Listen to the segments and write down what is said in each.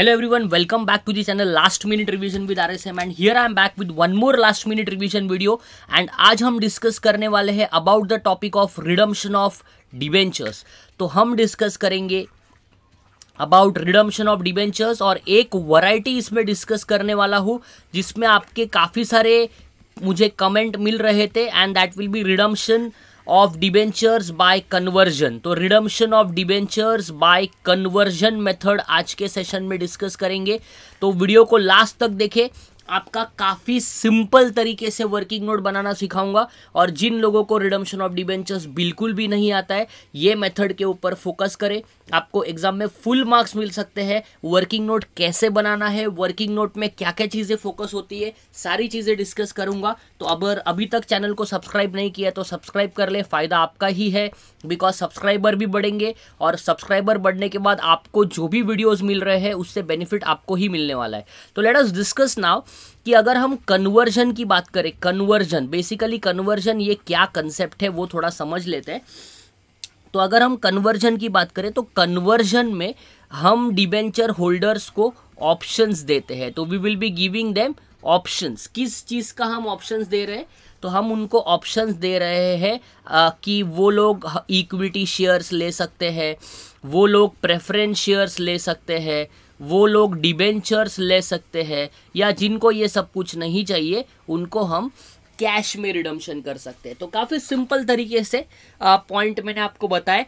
hello everyone welcome back to this channel last minute revision with R S M and here I am back with one more last minute revision video and आज हम discuss करने वाले हैं about the topic of redemption of debentures तो हम discuss करेंगे about redemption of debentures और एक वराइटी इसमें डिस्कस करने वाला हूँ जिसमें आपके काफ़ी सारे मुझे कमेंट मिल रहे थे and that will be redemption of debentures by conversion तो redemption of debentures by conversion method आज के सेशन में डिस्कस करेंगे तो वीडियो को लास्ट तक देखें आपका काफ़ी सिंपल तरीके से वर्किंग नोट बनाना सिखाऊंगा और जिन लोगों को रिडम्शन ऑफ डिबेंचर्स बिल्कुल भी नहीं आता है ये मेथड के ऊपर फोकस करें आपको एग्जाम में फुल मार्क्स मिल सकते हैं वर्किंग नोट कैसे बनाना है वर्किंग नोट में क्या क्या चीज़ें फोकस होती है सारी चीज़ें डिस्कस करूंगा तो अगर अभी तक चैनल को सब्सक्राइब नहीं किया तो सब्सक्राइब कर ले फ़ायदा आपका ही है बिकॉज सब्सक्राइबर भी बढ़ेंगे और सब्सक्राइबर बढ़ने के बाद आपको जो भी वीडियोज़ मिल रहे हैं उससे बेनिफिट आपको ही मिलने वाला है तो लेट अस डिस्कस नाउ कि अगर हम कन्वर्जन की बात करें कन्वर्जन बेसिकली कन्वर्जन ये क्या कंसेप्ट है वो थोड़ा समझ लेते हैं तो अगर हम कन्वर्जन की बात करें तो कन्वर्जन में हम डिबेंचर होल्डर्स को ऑप्शंस देते हैं तो we will be giving them options किस चीज़ का हम ऑप्शंस दे रहे हैं तो हम उनको ऑप्शंस दे रहे हैं कि वो लोग इक्विटी शेयर्स ले सकते हैं वो लोग प्रेफरेंस शेयर्स ले सकते हैं वो लोग डिबेंचर्स ले सकते हैं या जिनको ये सब कुछ नहीं चाहिए उनको हम कैश में रिडम्शन कर सकते हैं तो काफ़ी सिंपल तरीके से पॉइंट मैंने आपको बताया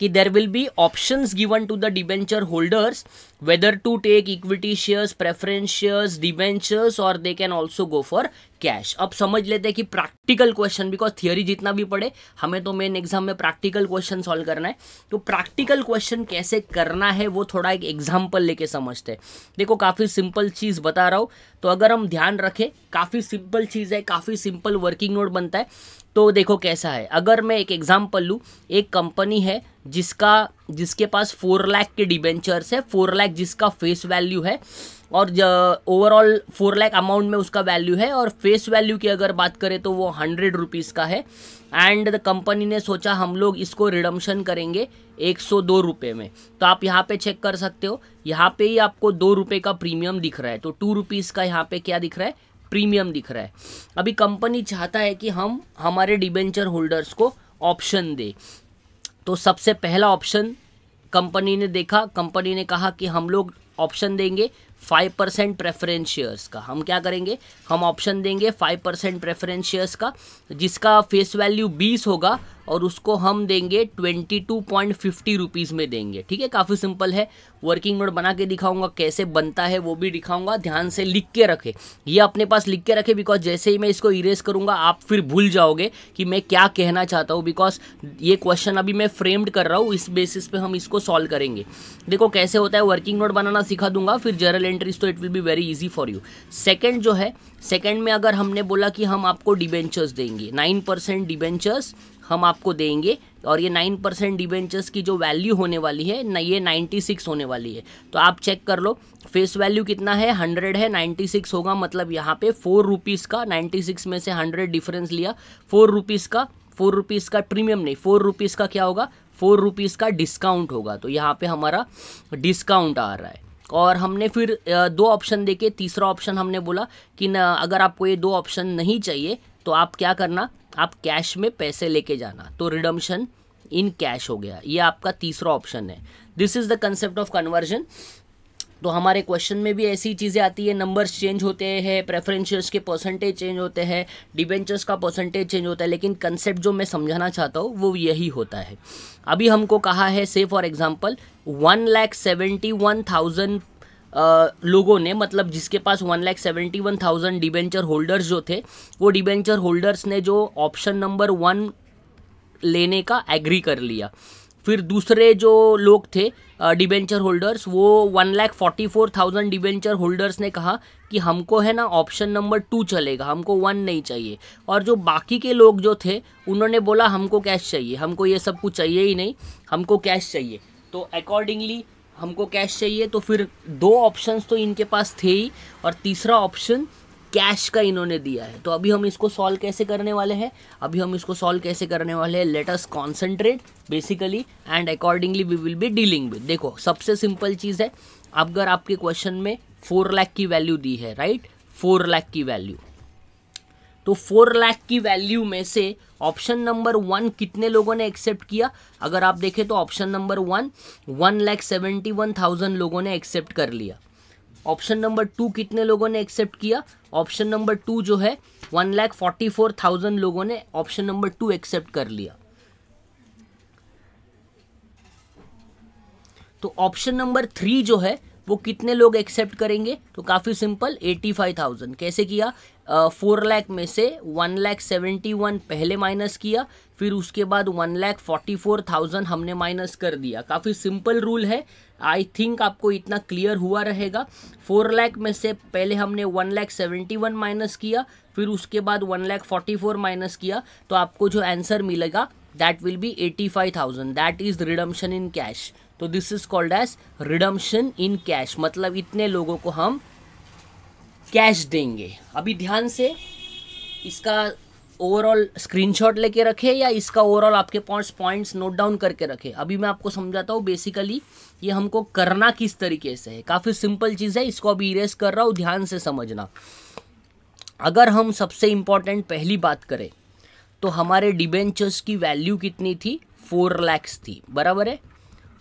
कि there will be option given to the debenture holders whether to take equity shares preference shares debentures और they can also go for cash अब समझ लेते हैं कि प्रैक्टिकल क्वेश्चन बिकॉज थियोरी जितना भी पढ़े हमें तो मेन एग्जाम में प्रैक्टिकल क्वेश्चन सॉल्व करना है तो प्रैक्टिकल क्वेश्चन कैसे करना है वो थोड़ा एक एग्जाम्पल लेके समझते हैं देखो काफ़ी सिंपल चीज़ बता रहा हूँ तो अगर हम ध्यान रखें काफ़ी सिंपल चीज़ है काफ़ी सिंपल वर्किंग नोट बनता है तो देखो कैसा है अगर मैं एक एग्जाम्पल लूँ एक कंपनी है जिसका जिसके पास फोर लाख के डिबेंचर्स है फोर लाख जिसका फेस वैल्यू है और ओवरऑल फोर लाख अमाउंट में उसका वैल्यू है और फेस वैल्यू की अगर बात करें तो वो हंड्रेड रुपीज़ का है एंड द कंपनी ने सोचा हम लोग इसको रिडम्शन करेंगे एक सौ दो रुपये में तो आप यहाँ पे चेक कर सकते हो यहाँ पे ही आपको दो रुपये का प्रीमियम दिख रहा है तो टू रुपीज़ का यहाँ पे क्या दिख रहा है प्रीमियम दिख रहा है अभी कंपनी चाहता है कि हम हमारे डिबेंचर होल्डर्स को ऑप्शन दे तो सबसे पहला ऑप्शन कंपनी ने देखा कंपनी ने कहा कि हम लोग ऑप्शन देंगे फाइव परसेंट प्रेफरेंस शेयर्स का हम क्या करेंगे हम ऑप्शन देंगे फाइव परसेंट प्रेफरेंस शेयर्स का जिसका फेस वैल्यू बीस होगा और उसको हम देंगे twenty two point fifty rupees में देंगे ठीक है काफ़ी सिंपल है वर्किंग नोट बना के दिखाऊंगा कैसे बनता है वो भी दिखाऊंगा ध्यान से लिख के रखें ये अपने पास लिख के रखें बिकॉज जैसे ही मैं इसको इरेज करूंगा आप फिर भूल जाओगे कि मैं क्या कहना चाहता हूँ बिकॉज ये क्वेश्चन अभी मैं फ्रेम्ड कर रहा हूँ इस बेसिस पे हम इसको सॉल्व करेंगे देखो कैसे होता है वर्किंग नोट बनाना सिखा दूंगा फिर जर्नल एंट्रीज तो it will be very easy for you second जो है सेकेंड में अगर हमने बोला कि हम आपको डिबेंचर्स देंगे नाइन परसेंट डिबेंचर्स हम आपको देंगे और ये नाइन परसेंट डिबेंचर्स की जो वैल्यू होने वाली है ना ये नाइन्टी सिक्स होने वाली है तो आप चेक कर लो फेस वैल्यू कितना है हंड्रेड है नाइन्टी सिक्स होगा मतलब यहाँ पे फोर रुपीज़ का नाइन्टी सिक्स में से हंड्रेड डिफरेंस लिया फोर रुपीज़ का फोर रुपीज़ का प्रीमियम नहीं फोर रुपीज़ का क्या होगा फोर रुपीज़ का डिस्काउंट होगा तो यहाँ पर हमारा डिस्काउंट आ रहा है और हमने फिर दो ऑप्शन देके तीसरा ऑप्शन हमने बोला कि ना अगर आपको ये दो ऑप्शन नहीं चाहिए तो आप क्या करना आप कैश में पैसे लेके जाना तो रिडम्शन इन कैश हो गया ये आपका तीसरा ऑप्शन है this is the concept of conversion तो हमारे क्वेश्चन में भी ऐसी चीज़ें आती है नंबर्स चेंज होते हैं प्रेफरेंशियस के परसेंटेज चेंज होते हैं डिबेंचर्स का परसेंटेज चेंज होता है लेकिन कंसेप्ट जो मैं समझाना चाहता हूँ वो यही होता है अभी हमको कहा है से for example one lakh seventy one thousand लोगों ने मतलब जिसके पास one lakh seventy one thousand debenture holders जो थे वो डिबेंचर होल्डर्स ने जो ऑप्शन नंबर वन लेने का एग्री कर लिया फिर दूसरे जो लोग थे डिबेंचर होल्डर्स वो one lakh forty four thousand debenture holders ने कहा कि हमको है ना ऑप्शन नंबर टू चलेगा हमको वन नहीं चाहिए और जो बाकी के लोग जो थे उन्होंने बोला हमको कैश चाहिए हमको ये सब कुछ चाहिए ही नहीं हमको कैश चाहिए तो अकॉर्डिंगली हमको कैश चाहिए तो फिर दो ऑप्शंस तो इनके पास थे ही और तीसरा ऑप्शन कैश का इन्होंने दिया है तो अभी हम इसको सॉल्व कैसे करने वाले हैं अभी हम इसको सॉल्व कैसे करने वाले हैं let us concentrate basically and accordingly we will be dealing with देखो सबसे सिंपल चीज़ है अगर आपके क्वेश्चन में फोर लाख की वैल्यू दी है राइट फोर लाख की वैल्यू तो फोर लाख की वैल्यू में से ऑप्शन नंबर वन कितने लोगों ने एक्सेप्ट किया अगर आप देखें तो option number one one lakh seventy one thousand लोगों ने एक्सेप्ट कर लिया ऑप्शन नंबर टू कितने लोगों ने एक्सेप्ट किया ऑप्शन नंबर टू जो है one lakh forty four thousand लोगों ने ऑप्शन नंबर टू एक्सेप्ट कर लिया तो ऑप्शन नंबर थ्री जो है वो कितने लोग एक्सेप्ट करेंगे तो काफ़ी सिंपल एटी फाइव थाउजेंड कैसे किया फोर लैख में से वन लाख सेवेंटी वन पहले माइनस किया फिर उसके बाद one lakh forty four thousand हमने माइनस कर दिया काफ़ी सिंपल रूल है आई थिंक आपको इतना क्लियर हुआ रहेगा फोर लैख में से पहले हमने one lakh seventy one minus किया फिर उसके बाद one lakh forty four minus किया तो आपको जो आंसर मिलेगा that will be eighty five thousand that is redemption in cash तो this is called as redemption in cash मतलब इतने लोगों को हम कैश देंगे अभी ध्यान से इसका ओवरऑल स्क्रीनशॉट लेके रखे या इसका ओवरऑल आपके पास पॉइंट्स नोट डाउन करके रखे अभी मैं आपको समझाता हूँ बेसिकली ये हमको करना किस तरीके से है काफ़ी सिंपल चीज़ है इसको अभी इरेज कर रहा हूँ ध्यान से समझना अगर हम सबसे इम्पॉर्टेंट पहली बात करें तो हमारे डिबेंचर्स की वैल्यू कितनी थी फोर लैक्स थी बराबर है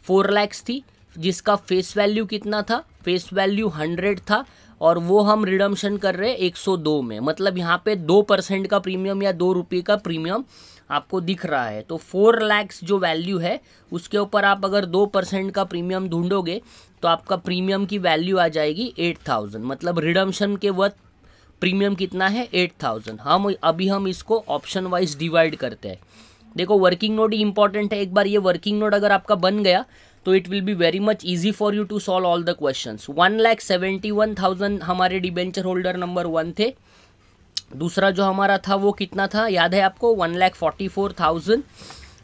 फोर लैक्स थी जिसका फेस वैल्यू कितना था फेस वैल्यू हंड्रेड था और वो हम रिडम्शन कर रहे हैं दो में मतलब यहाँ पे दो परसेंट का प्रीमियम या दो रुपये का प्रीमियम आपको दिख रहा है तो फोर लैक्स जो वैल्यू है उसके ऊपर आप अगर दो परसेंट का प्रीमियम ढूंढोगे तो आपका प्रीमियम की वैल्यू आ जाएगी एट थाउजेंड मतलब रिडम्शन के वक्त प्रीमियम कितना है एट थाउजेंड हम अभी हम इसको ऑप्शन वाइज डिवाइड करते हैं देखो वर्किंग नोट ही इंपॉर्टेंट है एक बार ये वर्किंग नोट अगर आपका बन गया तो it will be very much easy for you to solve all the question one lakh seventy one thousand हमारे डिबेंचर होल्डर नंबर वन थे दूसरा जो हमारा था वो कितना था याद है आपको one lakh forty four thousand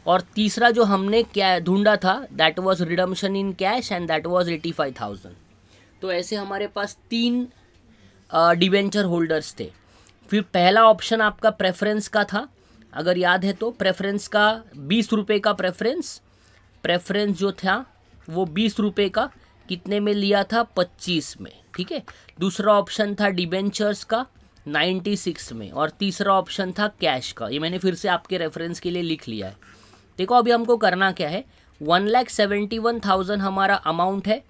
और तीसरा जो हमने क्या ढूंढा था that was redemption in cash and that was eighty five thousand तो ऐसे हमारे पास तीन डिबेंचर होल्डर्स थे फिर पहला ऑप्शन आपका प्रेफरेंस का था अगर याद है तो प्रेफरेंस का बीस रुपये का प्रेफरेंस प्रेफरेंस जो था वो बीस रुपये का कितने में लिया था पच्चीस में ठीक है दूसरा ऑप्शन था डिबेंचर्स का नाइन्टी सिक्स में और तीसरा ऑप्शन था कैश का ये मैंने फिर से आपके रेफरेंस के लिए लिख लिया है देखो अभी हमको करना क्या है one lakh seventy one thousand हमारा अमाउंट है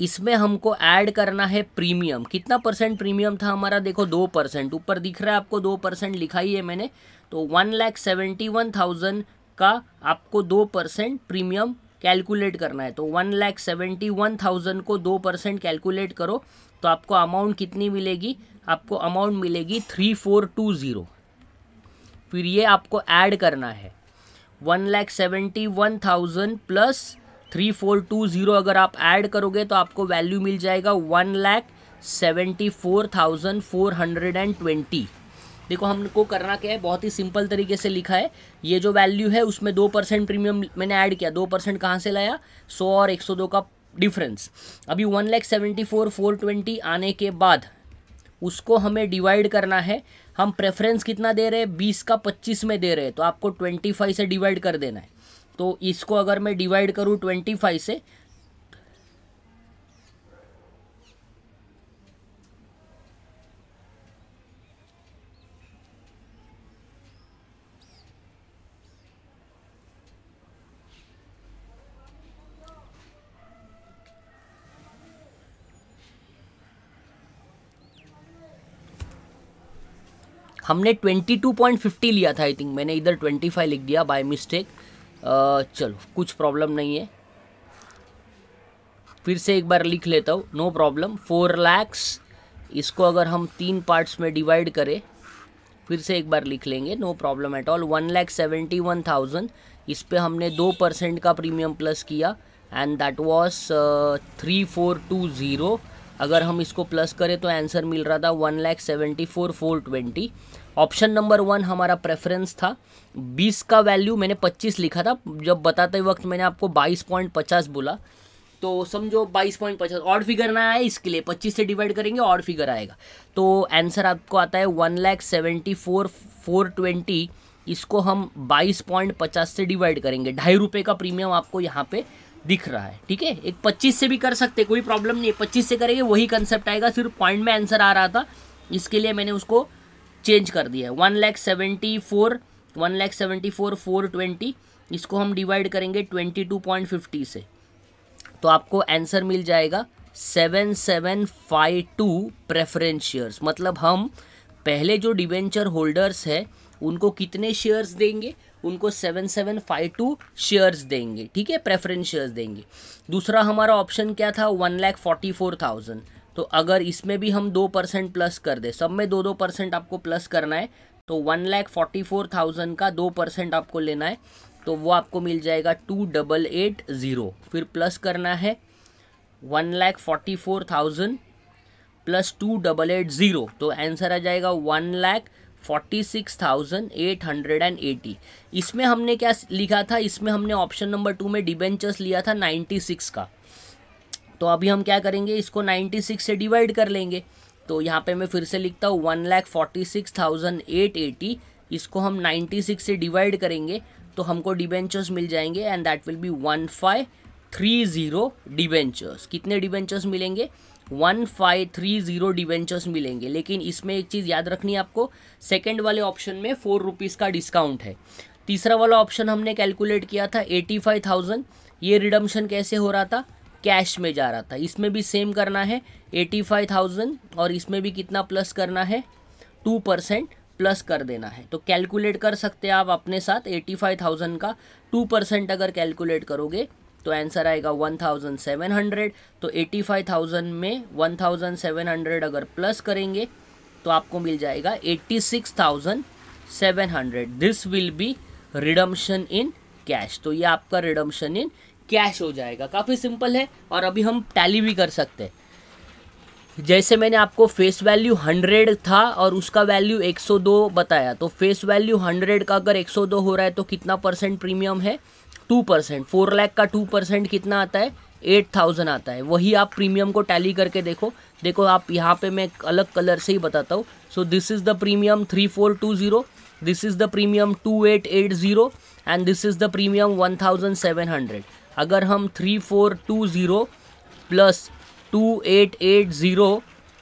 इसमें हमको ऐड करना है प्रीमियम कितना परसेंट प्रीमियम था हमारा देखो दो परसेंट ऊपर दिख रहा है आपको दो परसेंट लिखा ही है मैंने तो one lakh seventy one thousand का आपको दो परसेंट प्रीमियम कैलकुलेट करना है तो one lakh seventy one thousand को दो परसेंट कैलकुलेट करो तो आपको अमाउंट कितनी मिलेगी आपको अमाउंट मिलेगी थ्री फोर टू ज़ीरो फिर ये आपको ऐड करना है one lakh seventy one thousand plus three four two zero अगर आप ऐड करोगे तो आपको वैल्यू मिल जाएगा one lakh seventy four thousand four hundred and twenty देखो हमको करना क्या है बहुत ही सिंपल तरीके से लिखा है ये जो वैल्यू है उसमें दो परसेंट प्रीमियम मैंने ऐड किया दो परसेंट कहाँ से लाया सौ और एक सौ दो का डिफरेंस अभी one lakh seventy four four twenty आने के बाद उसको हमें डिवाइड करना है हम प्रेफरेंस कितना दे रहे हैं बीस का पच्चीस में दे रहे हैं तो आपको ट्वेंटी फाइव से डिवाइड कर देना है तो इसको अगर मैं डिवाइड करूं ट्वेंटी फाइव से हमने 22.50 लिया था आई थिंक मैंने इधर 25 लिख दिया बाय मिस्टेक चलो कुछ प्रॉब्लम नहीं है फिर से एक बार लिख लेता हूँ नो प्रॉब्लम फोर लैक्स इसको अगर हम तीन पार्ट्स में डिवाइड करें फिर से एक बार लिख लेंगे no problem at all one lakh seventy one thousand इस पर हमने दो परसेंट का प्रीमियम प्लस किया and that was three four two zero अगर हम इसको प्लस करें तो आंसर मिल रहा था one lakh seventy four four twenty option number one हमारा प्रेफरेंस था बीस का वैल्यू मैंने पच्चीस लिखा था जब बताते वक्त मैंने आपको बाईस पॉइंट पचास बोला तो समझो बाईस पॉइंट पचास ऑड फिगर ना आए इसके लिए पच्चीस से डिवाइड करेंगे ऑड फिगर आएगा तो आंसर आपको आता है one lakh seventy four four twenty इसको हम बाईस पॉइंट पचास से डिवाइड करेंगे ढाई रुपये का प्रीमियम आपको यहाँ पर दिख रहा है ठीक है एक पच्चीस से भी कर सकते कोई प्रॉब्लम नहीं है पच्चीस से करेंगे वही कंसेप्ट आएगा सिर्फ पॉइंट में आंसर आ रहा था इसके लिए मैंने उसको चेंज कर दिया है one lakh seventy four one lakh seventy four four twenty इसको हम डिवाइड करेंगे ट्वेंटी टू पॉइंट फिफ्टी से तो आपको आंसर मिल जाएगा seven seven five two preference shares मतलब हम पहले जो डिवेंचर होल्डर्स है उनको कितने शेयर्स देंगे उनको seven seven five two shares देंगे ठीक है प्रेफरेंस शेयर्स देंगे दूसरा हमारा ऑप्शन क्या था one lakh forty four thousand तो अगर इसमें भी हम दो परसेंट प्लस कर दे सब में दो दो परसेंट आपको प्लस करना है तो one lakh forty four thousand का दो परसेंट आपको लेना है तो वो आपको मिल जाएगा टू डबल एट ज़ीरो फिर प्लस करना है one lakh forty four thousand plus two double eight zero तो आंसर आ जाएगा one lakh forty six thousand eight hundred and eighty इसमें हमने क्या लिखा था इसमें हमने ऑप्शन नंबर टू में डिबेंचर्स लिया था नाइन्टी सिक्स का तो अभी हम क्या करेंगे इसको नाइन्टी सिक्स से डिवाइड कर लेंगे तो यहाँ पे मैं फिर से लिखता हूँ one lakh forty six thousand eight eighty इसको हम नाइन्टी सिक्स से डिवाइड करेंगे तो हमको डिबेंचर्स मिल जाएंगे and that will be one five three zero debentures कितने डिवेंचर्स मिलेंगे one five three zero debentures मिलेंगे लेकिन इसमें एक चीज़ याद रखनी है आपको सेकेंड वाले ऑप्शन में फोर रुपीज़ का डिस्काउंट है तीसरा वाला ऑप्शन हमने कैलकुलेट किया था एटी फाइव थाउजेंड ये रिडम्शन कैसे हो रहा था कैश में जा रहा था इसमें भी सेम करना है एटी फाइव थाउजेंड और इसमें भी कितना प्लस करना है टू परसेंट प्लस कर देना है तो कैलकुलेट कर सकते हैं आप अपने साथ एटी फाइव थाउजेंड का टू परसेंट अगर कैलकुलेट करोगे तो आंसर आएगा वन थाउजेंड सेवन हंड्रेड तो 85000 फाइव थाउजेंड में वन थाउजेंड सेवन हंड्रेड अगर प्लस करेंगे तो आपको मिल जाएगा eighty six thousand seven hundred this will be redemption in cash तो ये आपका रिडम्शन इन कैश हो जाएगा काफ़ी सिंपल है और अभी हम टैली भी कर सकते हैं जैसे मैंने आपको फेस वैल्यू 100 था और उसका वैल्यू 102 बताया तो फेस वैल्यू 100 का अगर 102 हो रहा है तो कितना परसेंट प्रीमियम है टू परसेंट फोर लैख का टू परसेंट कितना आता है एट थाउजेंड आता है वही आप प्रीमियम को टैली करके देखो देखो आप यहाँ पे मैं अलग कलर से ही बताता हूँ so this is the premium three four two zero this is the premium two eight eight zero and this is the premium one thousand seven hundred अगर हम three four two zero plus two eight eight zero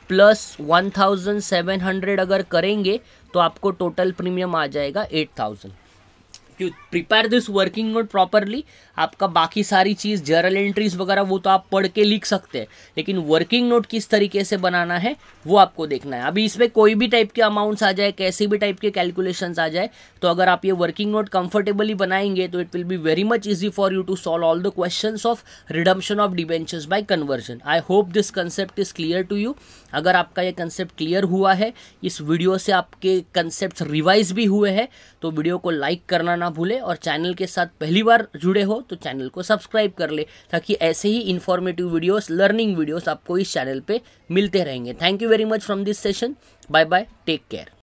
plus one thousand seven hundred अगर करेंगे तो आपको total premium आ जाएगा eight thousand you prepare this working note properly आपका बाकी सारी चीज़ जर्नल एंट्रीज वगैरह वो तो आप पढ़ के लिख सकते हैं लेकिन वर्किंग नोट किस तरीके से बनाना है वो आपको देखना है अभी इसमें कोई भी टाइप के अमाउंट्स आ जाए कैसे भी टाइप के कैलकुलेशंस आ जाए तो अगर आप ये वर्किंग नोट कंफर्टेबली बनाएंगे तो it will be very much easy for you to solve all the question of redemption of debentures by conversion I hope this concept is clear to you अगर आपका यह कंसेप्ट क्लियर हुआ है इस video से आपके कंसेप्ट रिवाइज भी हुए हैं तो वीडियो को लाइक करना ना भूले और चैनल के साथ पहली बार जुड़े हो तो चैनल को सब्सक्राइब कर ले ताकि ऐसे ही इन्फॉर्मेटिव वीडियोस लर्निंग वीडियोस आपको इस चैनल पे मिलते रहेंगे thank you very much from this session bye bye take care